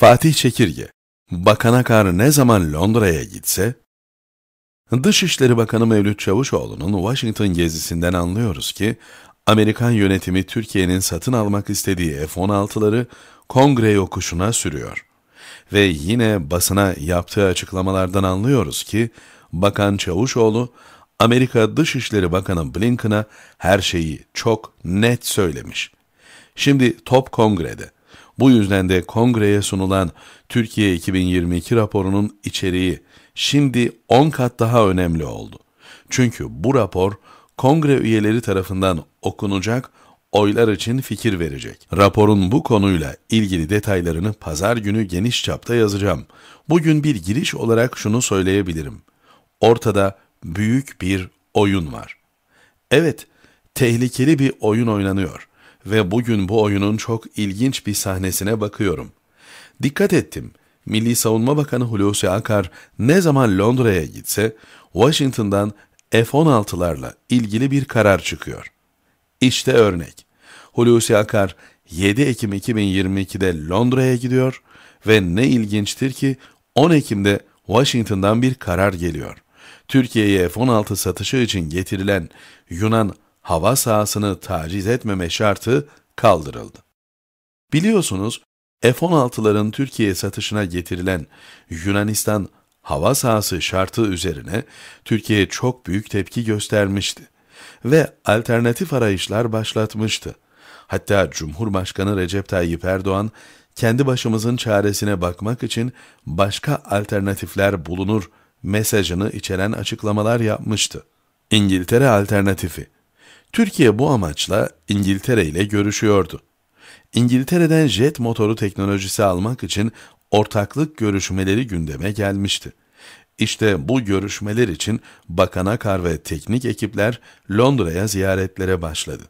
Fatih Çekirge, Bakan Akar ne zaman Londra'ya gitse, Dışişleri Bakanı Mevlüt Çavuşoğlu'nun Washington gezisinden anlıyoruz ki, Amerikan yönetimi Türkiye'nin satın almak istediği F-16'ları kongre yokuşuna sürüyor. Ve yine basına yaptığı açıklamalardan anlıyoruz ki, Bakan Çavuşoğlu, Amerika Dışişleri Bakanı Blinken'a her şeyi çok net söylemiş. Şimdi top kongrede bu yüzden de kongreye sunulan Türkiye 2022 raporunun içeriği şimdi 10 kat daha önemli oldu. Çünkü bu rapor kongre üyeleri tarafından okunacak, oylar için fikir verecek. Raporun bu konuyla ilgili detaylarını pazar günü geniş çapta yazacağım. Bugün bir giriş olarak şunu söyleyebilirim. Ortada büyük bir oyun var. Evet, tehlikeli bir oyun oynanıyor ve bugün bu oyunun çok ilginç bir sahnesine bakıyorum. Dikkat ettim. Milli Savunma Bakanı Hulusi Akar ne zaman Londra'ya gitse Washington'dan F-16'larla ilgili bir karar çıkıyor. İşte örnek. Hulusi Akar 7 Ekim 2022'de Londra'ya gidiyor ve ne ilginçtir ki 10 Ekim'de Washington'dan bir karar geliyor. Türkiye'ye F-16 satışı için getirilen Yunan hava sahasını taciz etmeme şartı kaldırıldı. Biliyorsunuz F-16'ların Türkiye satışına getirilen Yunanistan hava sahası şartı üzerine Türkiye çok büyük tepki göstermişti ve alternatif arayışlar başlatmıştı. Hatta Cumhurbaşkanı Recep Tayyip Erdoğan kendi başımızın çaresine bakmak için başka alternatifler bulunur mesajını içeren açıklamalar yapmıştı. İngiltere alternatifi Türkiye bu amaçla İngiltere ile görüşüyordu. İngiltere'den jet motoru teknolojisi almak için ortaklık görüşmeleri gündeme gelmişti. İşte bu görüşmeler için Bakan Akar ve teknik ekipler Londra'ya ziyaretlere başladı.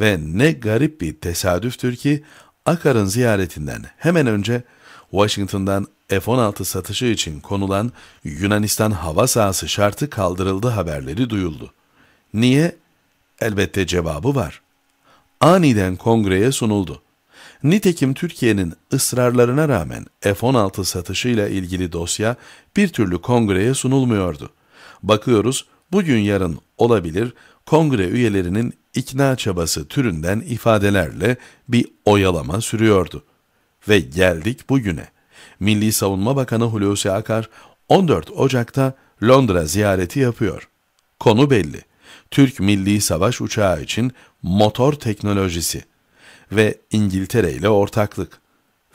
Ve ne garip bir tesadüftür ki Akar'ın ziyaretinden hemen önce Washington'dan F-16 satışı için konulan Yunanistan hava sahası şartı kaldırıldı haberleri duyuldu. Niye? Elbette cevabı var. Aniden kongreye sunuldu. Nitekim Türkiye'nin ısrarlarına rağmen F-16 satışıyla ilgili dosya bir türlü kongreye sunulmuyordu. Bakıyoruz bugün yarın olabilir kongre üyelerinin ikna çabası türünden ifadelerle bir oyalama sürüyordu. Ve geldik bugüne. Milli Savunma Bakanı Hulusi Akar 14 Ocak'ta Londra ziyareti yapıyor. Konu belli. Türk Milli Savaş Uçağı için motor teknolojisi ve İngiltere ile ortaklık.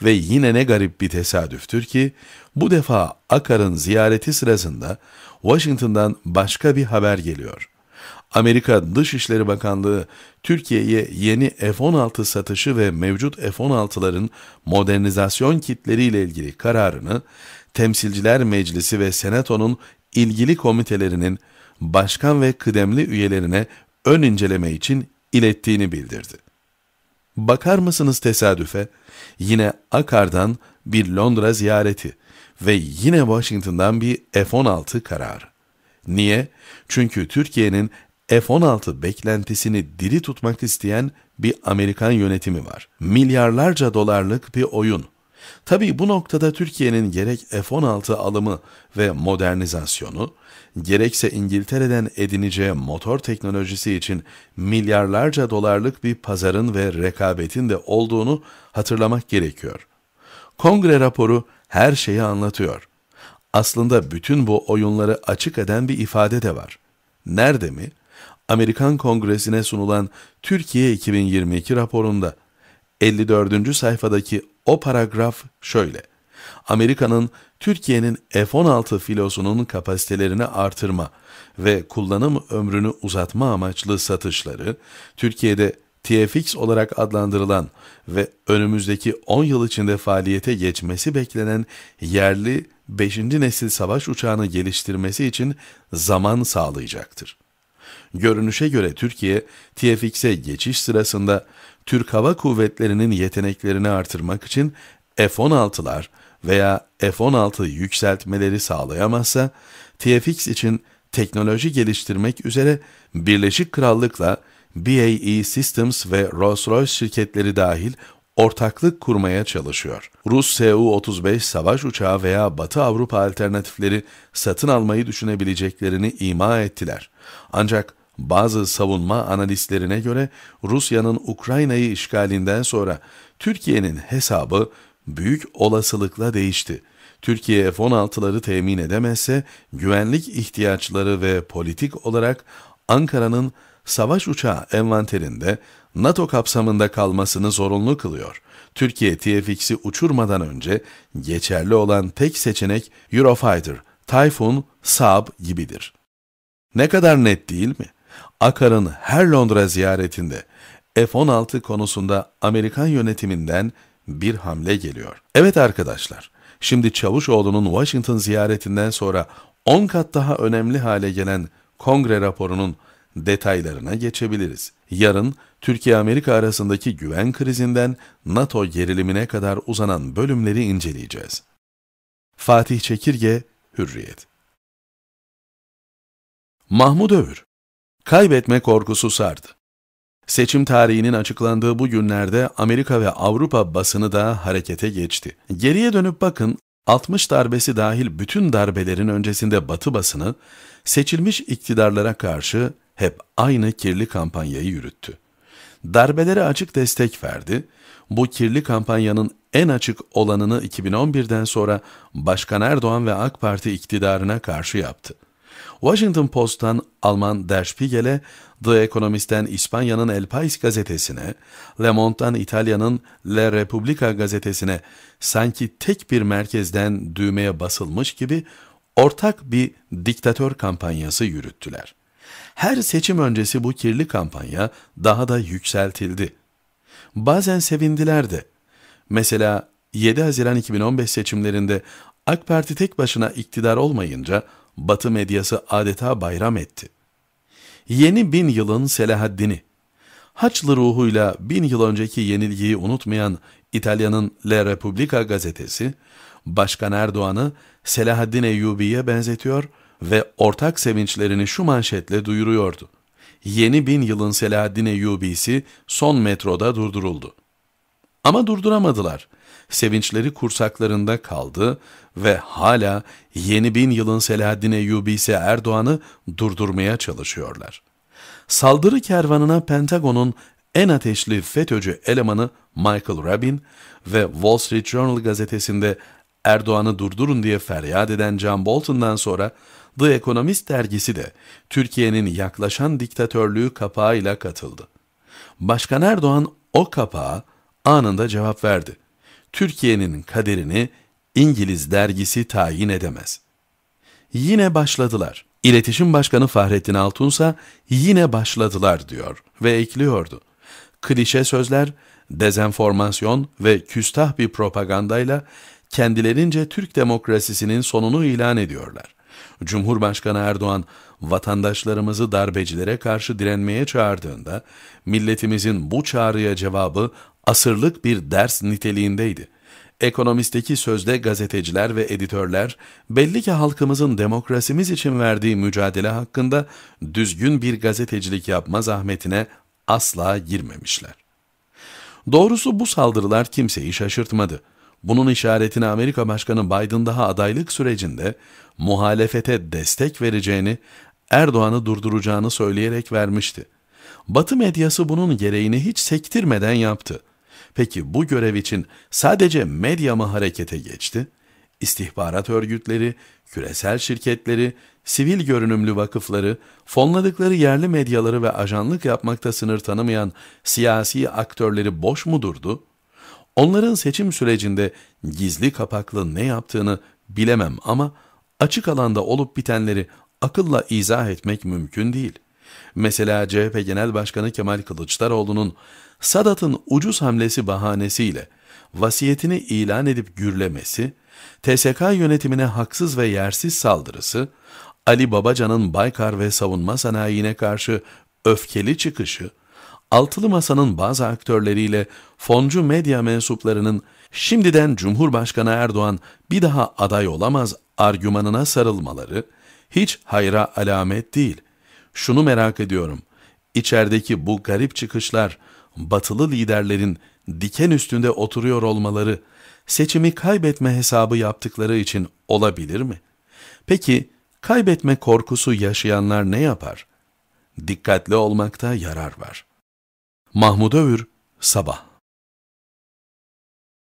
Ve yine ne garip bir tesadüftür ki bu defa Akar'ın ziyareti sırasında Washington'dan başka bir haber geliyor. Amerika Dışişleri Bakanlığı Türkiye'ye yeni F-16 satışı ve mevcut F-16'ların modernizasyon kitleriyle ilgili kararını Temsilciler Meclisi ve Senato'nun ilgili komitelerinin başkan ve kıdemli üyelerine ön inceleme için ilettiğini bildirdi. Bakar mısınız tesadüfe? Yine Akar'dan bir Londra ziyareti ve yine Washington'dan bir F-16 kararı. Niye? Çünkü Türkiye'nin F-16 beklentisini diri tutmak isteyen bir Amerikan yönetimi var. Milyarlarca dolarlık bir oyun. Tabii bu noktada Türkiye'nin gerek F-16 alımı ve modernizasyonu, gerekse İngiltere'den edineceği motor teknolojisi için milyarlarca dolarlık bir pazarın ve rekabetin de olduğunu hatırlamak gerekiyor. Kongre raporu her şeyi anlatıyor. Aslında bütün bu oyunları açık eden bir ifade de var. Nerede mi? Amerikan Kongresi'ne sunulan Türkiye 2022 raporunda 54. sayfadaki o paragraf şöyle. Amerika'nın Türkiye'nin F-16 filosunun kapasitelerini artırma ve kullanım ömrünü uzatma amaçlı satışları, Türkiye'de TFX olarak adlandırılan ve önümüzdeki 10 yıl içinde faaliyete geçmesi beklenen yerli 5. nesil savaş uçağını geliştirmesi için zaman sağlayacaktır. Görünüşe göre Türkiye, TFX'e geçiş sırasında Türk Hava Kuvvetleri'nin yeteneklerini artırmak için F-16'lar, veya F-16 yükseltmeleri sağlayamazsa, TFX için teknoloji geliştirmek üzere Birleşik Krallık'la BAE Systems ve Rolls-Royce şirketleri dahil ortaklık kurmaya çalışıyor. Rus Su-35 savaş uçağı veya Batı Avrupa alternatifleri satın almayı düşünebileceklerini ima ettiler. Ancak bazı savunma analistlerine göre Rusya'nın Ukrayna'yı işgalinden sonra Türkiye'nin hesabı büyük olasılıkla değişti. Türkiye F-16'ları temin edemezse güvenlik ihtiyaçları ve politik olarak Ankara'nın savaş uçağı envanterinde NATO kapsamında kalmasını zorunlu kılıyor. Türkiye TFX'i uçurmadan önce geçerli olan tek seçenek Eurofighter, Typhoon, Saab gibidir. Ne kadar net değil mi? Akar'ın her Londra ziyaretinde F-16 konusunda Amerikan yönetiminden bir hamle geliyor. Evet arkadaşlar, şimdi Çavuşoğlu'nun Washington ziyaretinden sonra 10 kat daha önemli hale gelen kongre raporunun detaylarına geçebiliriz. Yarın Türkiye-Amerika arasındaki güven krizinden NATO gerilimine kadar uzanan bölümleri inceleyeceğiz. Fatih Çekirge, Hürriyet Mahmud Övür Kaybetme korkusu sardı. Seçim tarihinin açıklandığı bu günlerde Amerika ve Avrupa basını da harekete geçti. Geriye dönüp bakın 60 darbesi dahil bütün darbelerin öncesinde Batı basını seçilmiş iktidarlara karşı hep aynı kirli kampanyayı yürüttü. Darbelere açık destek verdi. Bu kirli kampanyanın en açık olanını 2011'den sonra Başkan Erdoğan ve AK Parti iktidarına karşı yaptı. Washington Post'tan Alman Der Spiegel'e, The Economist'ten İspanya'nın El País gazetesine, Le Monde'dan İtalya'nın La Repubblica gazetesine sanki tek bir merkezden düğmeye basılmış gibi ortak bir diktatör kampanyası yürüttüler. Her seçim öncesi bu kirli kampanya daha da yükseltildi. Bazen sevindiler de. Mesela 7 Haziran 2015 seçimlerinde AK Parti tek başına iktidar olmayınca Batı medyası adeta bayram etti. Yeni bin yılın Selahaddin'i, Haçlı ruhuyla bin yıl önceki yenilgiyi unutmayan İtalya'nın La Repubblica gazetesi, Başkan Erdoğan'ı Selahaddin Eyyubi'ye benzetiyor ve ortak sevinçlerini şu manşetle duyuruyordu. Yeni bin yılın Selahaddin Eyyubi'si son metroda durduruldu. Ama durduramadılar.'' sevinçleri kursaklarında kaldı ve hala yeni bin yılın Selahaddin Eyyubi ise Erdoğan'ı durdurmaya çalışıyorlar. Saldırı kervanına Pentagon'un en ateşli FETÖ'cü elemanı Michael Rabin ve Wall Street Journal gazetesinde Erdoğan'ı durdurun diye feryat eden John Bolton'dan sonra The Economist dergisi de Türkiye'nin yaklaşan diktatörlüğü kapağıyla katıldı. Başkan Erdoğan o kapağa anında cevap verdi. Türkiye'nin kaderini İngiliz dergisi tayin edemez. Yine başladılar. İletişim Başkanı Fahrettin Altunsa yine başladılar diyor ve ekliyordu. Klişe sözler, dezenformasyon ve küstah bir propagandayla kendilerince Türk demokrasisinin sonunu ilan ediyorlar. Cumhurbaşkanı Erdoğan vatandaşlarımızı darbecilere karşı direnmeye çağırdığında milletimizin bu çağrıya cevabı asırlık bir ders niteliğindeydi. Ekonomisteki sözde gazeteciler ve editörler belli ki halkımızın demokrasimiz için verdiği mücadele hakkında düzgün bir gazetecilik yapma zahmetine asla girmemişler. Doğrusu bu saldırılar kimseyi şaşırtmadı. Bunun işaretini Amerika Başkanı Biden daha adaylık sürecinde muhalefete destek vereceğini, Erdoğan'ı durduracağını söyleyerek vermişti. Batı medyası bunun gereğini hiç sektirmeden yaptı. Peki bu görev için sadece medya mı harekete geçti? İstihbarat örgütleri, küresel şirketleri, sivil görünümlü vakıfları, fonladıkları yerli medyaları ve ajanlık yapmakta sınır tanımayan siyasi aktörleri boş mu durdu?'' Onların seçim sürecinde gizli kapaklı ne yaptığını bilemem ama açık alanda olup bitenleri akılla izah etmek mümkün değil. Mesela CHP Genel Başkanı Kemal Kılıçdaroğlu'nun Sadat'ın ucuz hamlesi bahanesiyle vasiyetini ilan edip gürlemesi, TSK yönetimine haksız ve yersiz saldırısı, Ali Babacan'ın Baykar ve savunma sanayine karşı öfkeli çıkışı, Altılı Masa'nın bazı aktörleriyle foncu medya mensuplarının şimdiden Cumhurbaşkanı Erdoğan bir daha aday olamaz argümanına sarılmaları hiç hayra alamet değil. Şunu merak ediyorum. İçerideki bu garip çıkışlar, batılı liderlerin diken üstünde oturuyor olmaları seçimi kaybetme hesabı yaptıkları için olabilir mi? Peki kaybetme korkusu yaşayanlar ne yapar? Dikkatli olmakta yarar var.'' Mahmud Öğür Sabah